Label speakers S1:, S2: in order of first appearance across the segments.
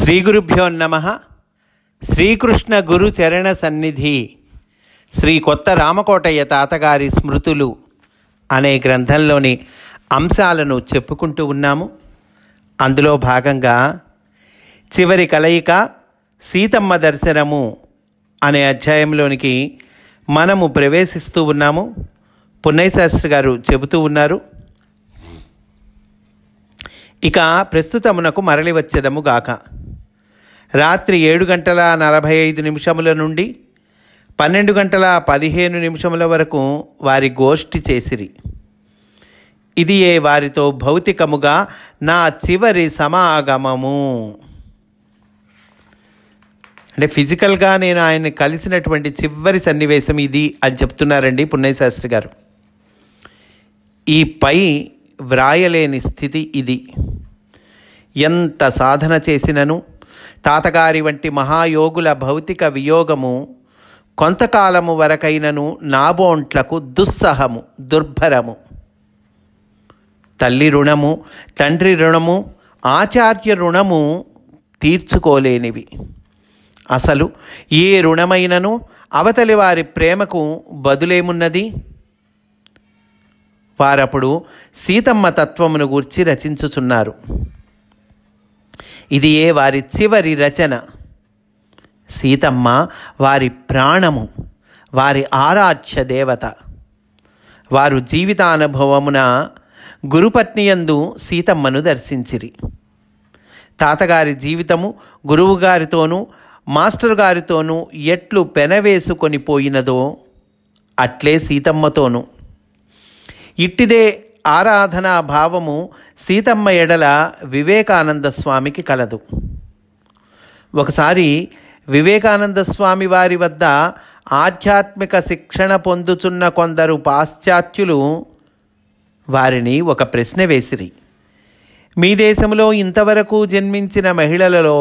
S1: శ్రీ గురుభ్యో నమ శ్రీకృష్ణ గురు చరణ సన్నిధి శ్రీ కొత్త రామకోటయ్య తాతగారి స్మృతులు అనే గ్రంథంలోని అంశాలను చెప్పుకుంటూ ఉన్నాము అందులో భాగంగా చివరి కలయిక సీతమ్మ దర్శనము అనే అధ్యాయంలోనికి మనము ప్రవేశిస్తూ ఉన్నాము పున్నయశాస్త్రి గారు చెబుతూ ఉన్నారు ఇక ప్రస్తుతమునకు మరలి వచ్చేదము గాక రాత్రి ఏడు గంటల నలభై ఐదు నిమిషముల నుండి పన్నెండు గంటల పదిహేను నిమిషముల వరకు వారి గోష్ఠి చేసిరి ఇదియే వారితో భౌతికముగా నా చివరి సమాగమము అంటే ఫిజికల్గా నేను ఆయన కలిసినటువంటి చివరి సన్నివేశం ఇది అని చెప్తున్నారండి పుణ్యశాస్త్రి గారు ఈ పై వ్రాయలేని స్థితి ఇది ఎంత సాధన చేసినను తాతగారి వంటి మహాయోగుల భౌతిక వియోగము కొంతకాలము వరకైనను నాబోంట్లకు దుస్సహము దుర్భరము తల్లి రుణము తండ్రి రుణము ఆచార్య రుణము తీర్చుకోలేనివి అసలు ఏ రుణమైనను అవతలి వారి ప్రేమకు బదులేమున్నది వారప్పుడు సీతమ్మ తత్వమును గూర్చి రచించుచున్నారు ఇది ఏ వారి చివరి రచన సీతమ్మ వారి ప్రాణము వారి ఆరాధ్య దేవత వారు జీవితానుభవమున గురుపత్నియందు సీతమ్మను దర్శించిరి తాతగారి జీవితము గురువు గారితోనూ మాస్టర్ గారితోనూ ఎట్లు పెనవేసుకొని పోయినదో అట్లే సీతమ్మతోనూ ఇట్టిదే ఆరాధనా భావము సీతమ్మ ఎడల వివేకానంద స్వామికి కలదు ఒకసారి వివేకానంద స్వామి వారి వద్ద ఆధ్యాత్మిక శిక్షణ పొందుతున్న కొందరు పాశ్చాత్యులు వారిని ఒక ప్రశ్న వేసిరి మీ దేశంలో ఇంతవరకు జన్మించిన మహిళలలో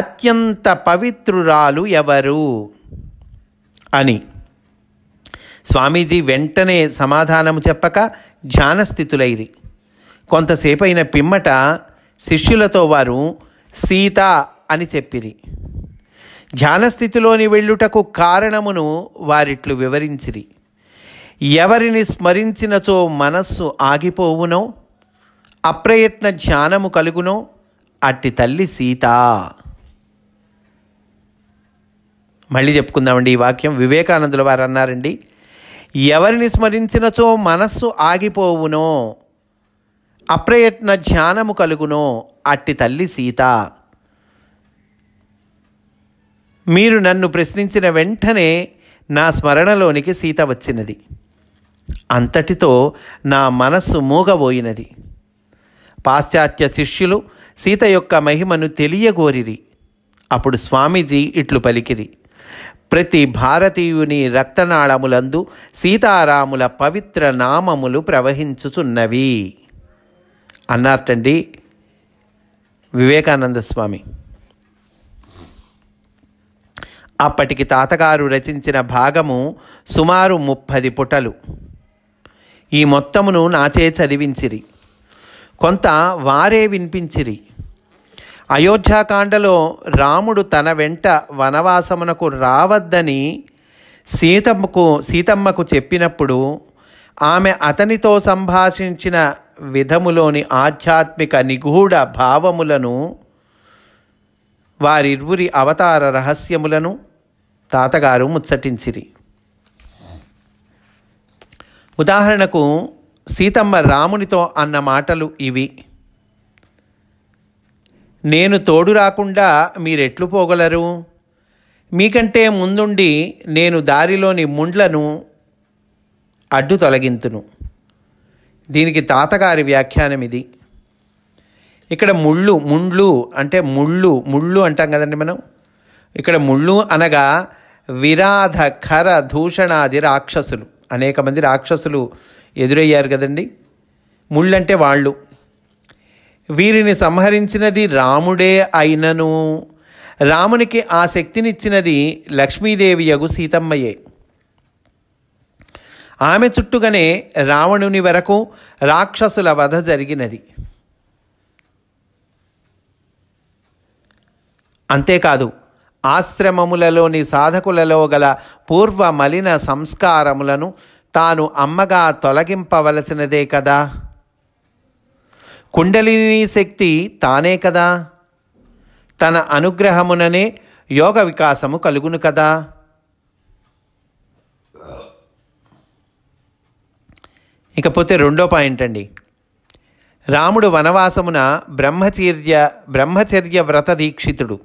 S1: అత్యంత పవిత్రురాలు ఎవరు అని స్వామీజీ వెంటనే సమాధానము చెప్పక ధ్యానస్థితులైరి కొంతసేపు అయిన పిమ్మట శిష్యులతో వారు సీత అని చెప్పిరి ధ్యానస్థితిలోని వెళ్ళుటకు కారణమును వారిట్లు వివరించిరి ఎవరిని స్మరించినచో మనస్సు ఆగిపోవునో అప్రయత్న ధ్యానము కలుగునో అట్టి తల్లి సీత మళ్ళీ చెప్పుకుందామండి ఈ వాక్యం వివేకానందుల వారు అన్నారండి ఎవరిని స్మరించినచో మనస్సు ఆగిపోవునో అప్రయత్న ధ్యానము కలుగునో అట్టి తల్లి సీత మీరు నన్ను ప్రశ్నించిన వెంటనే నా స్మరణలోనికి సీత వచ్చినది అంతటితో నా మనస్సు మూగబోయినది పాశ్చాత్య శిష్యులు సీత యొక్క మహిమను తెలియగోరిరి అప్పుడు స్వామీజీ ఇట్లు పలికిరి ప్రతి భారతీయుని రక్తనాళములందు సీతారాముల పవిత్ర నామములు ప్రవహించుచున్నవి అన్నారటండి వివేకానంద స్వామి అప్పటికి తాతగారు రచించిన భాగము సుమారు ముప్పది పుటలు ఈ మొత్తమును నాచే చదివించిరి కొంత వారే వినిపించిరి అయోధ్యాకాండలో రాముడు తన వెంట వనవాసమునకు రావద్దని సీతమ్మకు సీతమ్మకు చెప్పినప్పుడు ఆమె అతనితో సంభాషించిన విధములోని ఆధ్యాత్మిక నిగూఢ భావములను వారిరువురి అవతార రహస్యములను తాతగారు ముచ్చటించిరి ఉదాహరణకు సీతమ్మ రామునితో అన్న మాటలు ఇవి నేను తోడు రాకుండా మీరెట్లు పోగలరు మీకంటే ముందుండి నేను దారిలోని ముండ్లను అడ్డు తొలగింతును దీనికి తాతగారి వ్యాఖ్యానం ఇది ఇక్కడ ముళ్ళు ముండ్లు అంటే ముళ్ళు ముళ్ళు అంటాం కదండి మనం ఇక్కడ ముళ్ళు అనగా విరాధ ఖర దూషణాది రాక్షసులు అనేక మంది రాక్షసులు ఎదురయ్యారు కదండి ముళ్ళంటే వాళ్ళు వీరిని సంహరించినది రాముడే అయినను రామునికి ఆ శక్తినిచ్చినది లక్ష్మీదేవియగు సీతమ్మయే ఆమె చుట్టుగానే రావణుని వరకు రాక్షసుల వధ జరిగినది అంతేకాదు ఆశ్రమములలోని సాధకులలో గల పూర్వ మలిన సంస్కారములను తాను అమ్మగా తొలగింపవలసినదే కదా కుండలిని శక్తి తానే కదా తన అనుగ్రహముననే యోగ వికాసము కలుగును కదా ఇకపోతే రెండో పాయింట్ అండి రాముడు వనవాసమున బ్రహ్మచర్య బ్రహ్మచర్య వ్రత దీక్షితుడు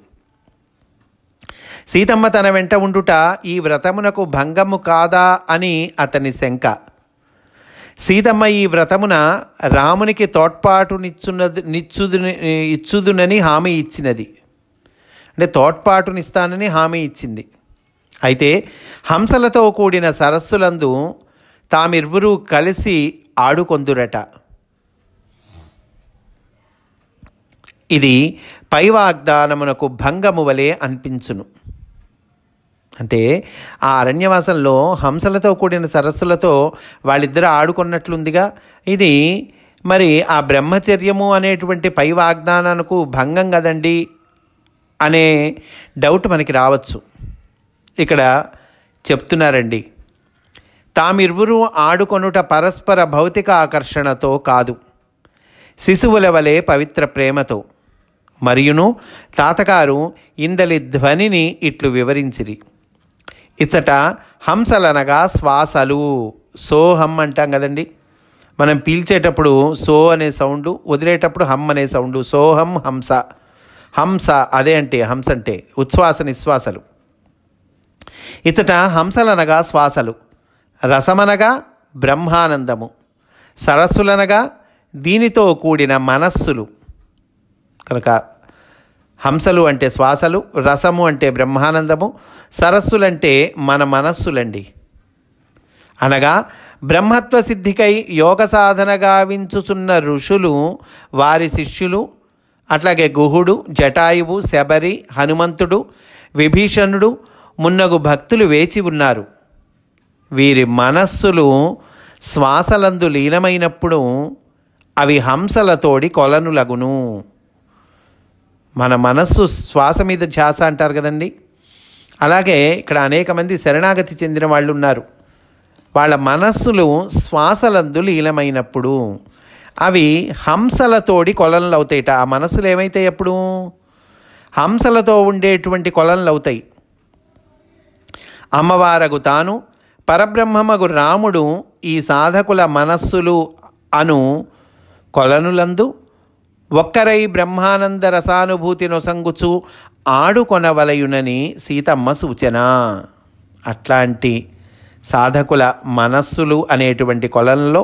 S1: సీతమ్మ తన వెంట ఉండుట ఈ వ్రతమునకు భంగము కాదా అని అతని శంక సీతమ్మ ఈ వ్రతమున రామునికి తోడ్పాటునిచ్చున్నది నిచ్చుదు ఇచ్చుదునని హామీ ఇచ్చినది అంటే తోడ్పాటునిస్తానని హామీ ఇచ్చింది అయితే హంసలతో కూడిన సరస్సులందు తామిరువురూ కలిసి ఆడుకొందురట ఇది పై వాగ్దానమునకు భంగము వలె అనిపించును అంటే ఆ అరణ్యవాసంలో హంసలతో కూడిన సరస్సులతో వాళ్ళిద్దరు ఆడుకున్నట్లుందిగా ఇది మరి ఆ బ్రహ్మచర్యము అనేటువంటి పై వాగ్దానానికి భంగం కదండి అనే డౌట్ మనకి రావచ్చు ఇక్కడ చెప్తున్నారండి తామిరువురు ఆడుకొనుట పరస్పర భౌతిక ఆకర్షణతో కాదు శిశువుల వలె పవిత్ర ప్రేమతో మరియును తాతగారు ఇందలి ధ్వనిని ఇట్లు వివరించిరి ఇచ్చట హంసలనగా శ్వాసలు సోహం అంటాం కదండి మనం పీల్చేటప్పుడు సో అనే సౌండ్ వదిలేటప్పుడు హమ్ అనే సౌండ్ సోహం హంస హంస అదే అంటే హంస అంటే ఉచ్ఛ్వాస నిశ్వాసలు ఇచ్చట హంసలనగా శ్వాసలు రసమనగా బ్రహ్మానందము సరస్సులనగా దీనితో కూడిన మనస్సులు కనుక హంసలు అంటే శ్వాసలు రసము అంటే బ్రహ్మానందము సరస్సులంటే మన మనస్సులండి అనగా బ్రహ్మత్వ సిద్ధికై యోగ సాధన గావించుచున్న ఋషులు వారి శిష్యులు అట్లాగే గుహుడు జటాయువు శబరి హనుమంతుడు విభీషణుడు మున్నగు భక్తులు వేచి ఉన్నారు వీరి మనస్సులు శ్వాసలందు లీనమైనప్పుడు అవి హంసలతోడి కొలనులగును మన మనస్సు శ్వాస మీద ధ్యాస అంటారు కదండి అలాగే ఇక్కడ అనేక మంది శరణాగతి చెందిన వాళ్ళు ఉన్నారు వాళ్ళ మనస్సులు శ్వాసలందు లీలమైనప్పుడు అవి హంసలతోడి కొలనలు అవుతాయిట ఆ మనస్సులు ఏమైతాయి ఎప్పుడు హంసలతో ఉండేటువంటి కొలనలు అవుతాయి అమ్మవారగు తాను పరబ్రహ్మమగు రాముడు ఈ సాధకుల మనస్సులు అను కొలనులందు ఒక్కరై బ్రహ్మానంద రసానుభూతి నొసంగుచు ఆడుకొనవలయునని సీతమ్మ సూచన అట్లాంటి సాధకుల మనస్సులు అనేటువంటి కొలంలో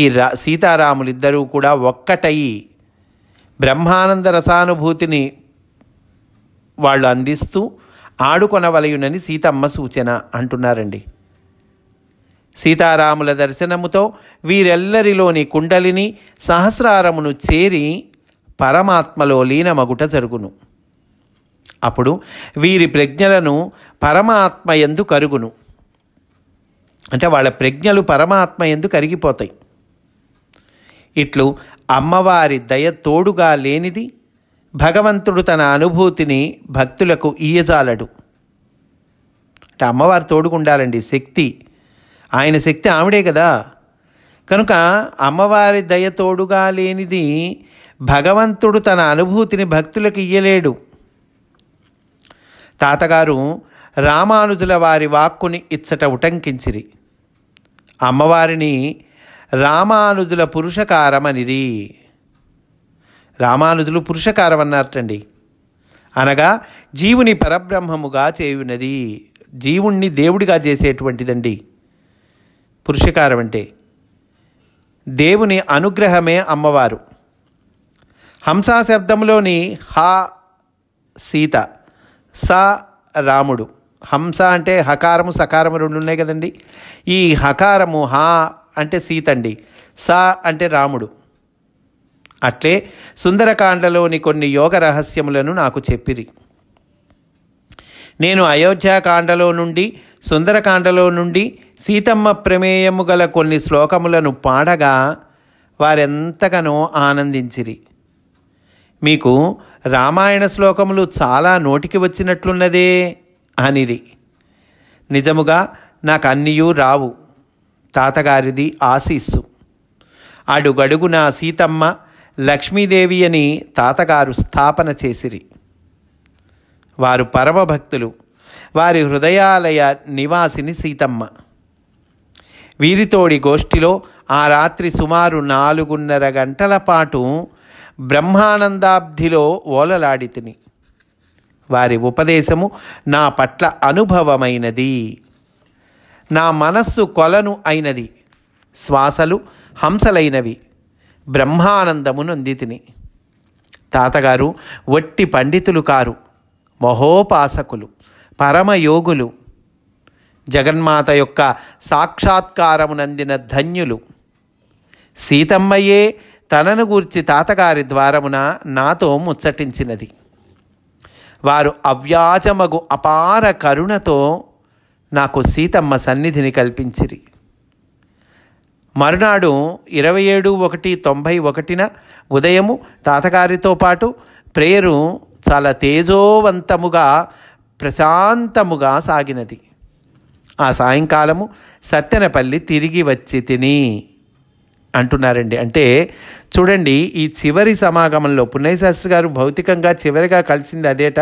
S1: ఈ రా సీతారాములిద్దరూ కూడా ఒక్కటయి బ్రహ్మానంద రసానుభూతిని వాళ్ళు అందిస్తూ ఆడుకొనవలయునని సీతమ్మ సూచన అంటున్నారండి సీతారాముల దర్శనముతో వీరెల్లరిలోని కుండలిని సహస్రారమును చేరి పరమాత్మలో లీనమగుట జరుగును అప్పుడు వీరి ప్రజ్ఞలను పరమాత్మ ఎందు కరుగును అంటే వాళ్ళ ప్రజ్ఞలు పరమాత్మ ఎందు కరిగిపోతాయి ఇట్లు అమ్మవారి దయ తోడుగా లేనిది భగవంతుడు తన అనుభూతిని భక్తులకు ఈయజాలడు అంటే అమ్మవారి తోడుగుండాలండి శక్తి ఆయన శక్తి ఆవిడే కదా కనుక అమ్మవారి దయతోడుగా లేనిది భగవంతుడు తన అనుభూతిని భక్తులకు ఇయ్యలేడు తాతగారు రామానుజుల వారి వాక్కుని ఇచ్చట ఉటంకించిరి అమ్మవారిని రామానుజుల పురుషకారమనిరి రామానుజులు పురుషకారం అన్నారటండి అనగా జీవుని పరబ్రహ్మముగా చేయునది జీవుణ్ణి దేవుడిగా చేసేటువంటిదండి పురుషకారం అంటే దేవుని అనుగ్రహమే అమ్మవారు హంసా శబ్దంలోని హా సీత సా రాముడు హంస అంటే హకారము సకారము రెండు ఉన్నాయి కదండి ఈ హకారము హా అంటే సీత అండి సా అంటే రాముడు అట్లే సుందరకాండలోని కొన్ని యోగ రహస్యములను నాకు చెప్పిరి నేను అయోధ్యాకాండలో నుండి సుందరకాండలో నుండి సీతమ్మ ప్రమేయము గల కొన్ని శ్లోకములను పాడగా వారెంతగానో ఆనందించిరి మీకు రామాయణ శ్లోకములు చాలా నోటికి వచ్చినట్లున్నదే అనిరి నిజముగా నాకు అన్నియూ రావు తాతగారిది ఆశీస్సు అడుగడుగు నా సీతమ్మ లక్ష్మీదేవి అని తాతగారు స్థాపన చేసిరి వారు పరమభక్తులు వారి హృదయాలయ నివాసిని సీతమ్మ వీరితోడి గోష్ఠిలో ఆ రాత్రి సుమారు నాలుగున్నర గంటల పాటు బ్రహ్మానందాబ్ధిలో ఓలలాడితిని వారి ఉపదేశము నా పట్ల అనుభవమైనది నా మనస్సు కొలను అయినది శ్వాసలు హంసలైనవి బ్రహ్మానందము నొందితిని తాతగారు వట్టి పండితులు కారు మహోపాసకులు పరమయోగులు జగన్మాత యొక్క సాక్షాత్కారమునందిన ధన్యులు సీతమ్మయే తనను గూర్చి తాతగారి ద్వారమున నాతో ముచ్చటించినది వారు అవ్యాజమగు అపార కరుణతో నాకు సీతమ్మ సన్నిధిని కల్పించిరి మరునాడు ఇరవై ఏడు ఒకటి తొంభై ఒకటిన ఉదయము తాతగారితో పాటు ప్రేయరు చాలా తేజోవంతముగా ప్రశాంతముగా సాగినది ఆ సాయంకాలము సత్యనపల్లి తిరిగి వచ్చి తిని అంటున్నారండి అంటే చూడండి ఈ చివరి సమాగమంలో పున్నయశాస్త్రి గారు భౌతికంగా చివరిగా కలిసింది అదేట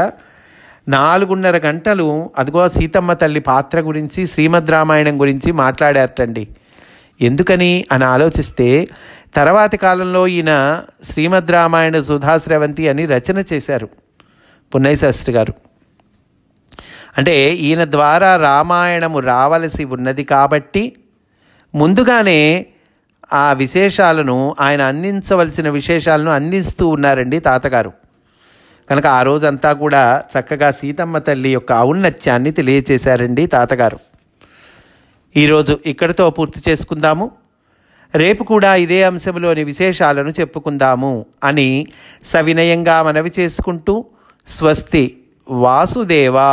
S1: నాలుగున్నర గంటలు అదిగో సీతమ్మ తల్లి పాత్ర గురించి శ్రీమద్ రామాయణం గురించి మాట్లాడారటండి ఎందుకని అని ఆలోచిస్తే తర్వాతి కాలంలో ఈయన శ్రీమద్ రామాయణ సుధాశ్రవంతి అని రచన చేశారు పున్నయ్య శాస్త్రి గారు అంటే ఈయన ద్వారా రామాయణము రావలసి ఉన్నది కాబట్టి ముందుగానే ఆ విశేషాలను ఆయన అందించవలసిన విశేషాలను అందిస్తూ ఉన్నారండి తాతగారు కనుక ఆ రోజంతా కూడా చక్కగా సీతమ్మ తల్లి యొక్క ఔన్నత్యాన్ని తెలియచేశారండి తాతగారు ఈరోజు ఇక్కడితో పూర్తి చేసుకుందాము రేపు కూడా ఇదే అంశంలోని విశేషాలను చెప్పుకుందాము అని సవినయంగా మనవి చేసుకుంటూ స్వస్తి వాసుదేవా